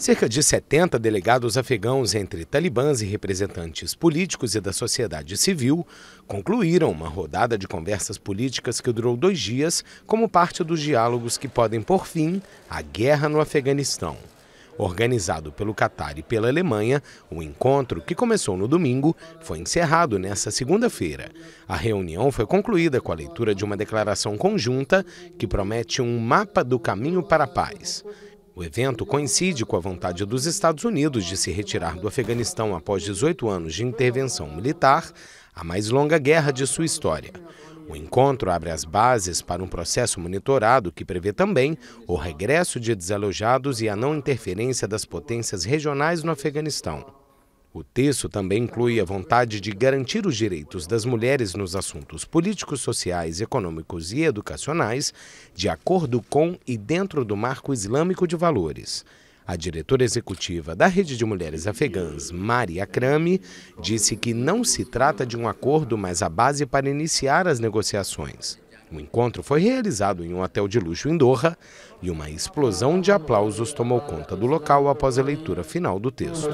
Cerca de 70 delegados afegãos, entre talibãs e representantes políticos e da sociedade civil, concluíram uma rodada de conversas políticas que durou dois dias, como parte dos diálogos que podem por fim à guerra no Afeganistão. Organizado pelo Catar e pela Alemanha, o encontro, que começou no domingo, foi encerrado nesta segunda-feira. A reunião foi concluída com a leitura de uma declaração conjunta que promete um mapa do caminho para a paz. O evento coincide com a vontade dos Estados Unidos de se retirar do Afeganistão após 18 anos de intervenção militar, a mais longa guerra de sua história. O encontro abre as bases para um processo monitorado que prevê também o regresso de desalojados e a não interferência das potências regionais no Afeganistão. O texto também inclui a vontade de garantir os direitos das mulheres nos assuntos políticos, sociais, econômicos e educacionais, de acordo com e dentro do marco islâmico de valores. A diretora executiva da Rede de Mulheres Afegãs, Maria Akrami, disse que não se trata de um acordo, mas a base para iniciar as negociações. O encontro foi realizado em um hotel de luxo em Doha e uma explosão de aplausos tomou conta do local após a leitura final do texto.